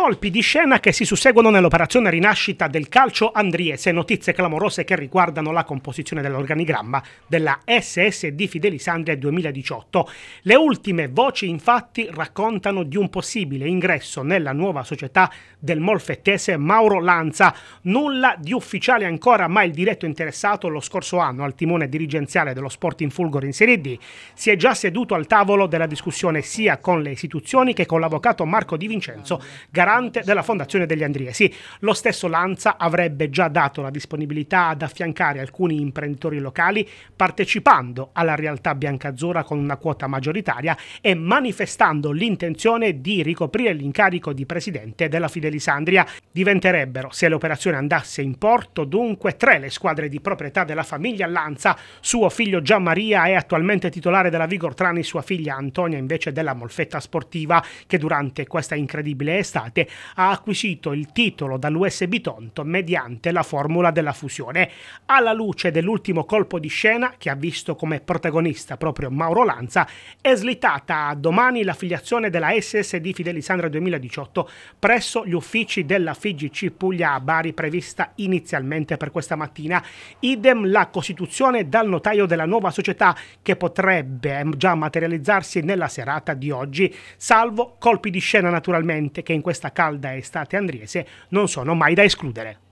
colpi di scena che si susseguono nell'operazione rinascita del calcio andriese, notizie clamorose che riguardano la composizione dell'organigramma della SS di Fidelisandria 2018. Le ultime voci infatti raccontano di un possibile ingresso nella nuova società del molfettese Mauro Lanza, nulla di ufficiale ancora ma il diretto interessato lo scorso anno al timone dirigenziale dello Sporting Fulgor in Serie D si è già seduto al tavolo della discussione sia con le istituzioni che con l'avvocato Marco Di Vincenzo, garantito garante della Fondazione degli Andriesi. Lo stesso Lanza avrebbe già dato la disponibilità ad affiancare alcuni imprenditori locali partecipando alla realtà biancazzurra con una quota maggioritaria e manifestando l'intenzione di ricoprire l'incarico di presidente della Fidelisandria. Diventerebbero, se l'operazione andasse in porto, dunque tre le squadre di proprietà della famiglia Lanza. Suo figlio Gian Maria è attualmente titolare della Vigor Trani, sua figlia Antonia invece della Molfetta Sportiva, che durante questa incredibile estate Corte ha acquisito il titolo dall'USB Tonto mediante la formula della fusione. Alla luce dell'ultimo colpo di scena, che ha visto come protagonista proprio Mauro Lanza, è slittata a domani filiazione della SSD Fidelisandra 2018 presso gli uffici della FIGC Puglia a Bari prevista inizialmente per questa mattina. Idem la costituzione dal notaio della nuova società che potrebbe ehm, già materializzarsi nella serata di oggi, salvo colpi di scena naturalmente che in questa questa calda estate andriese non sono mai da escludere.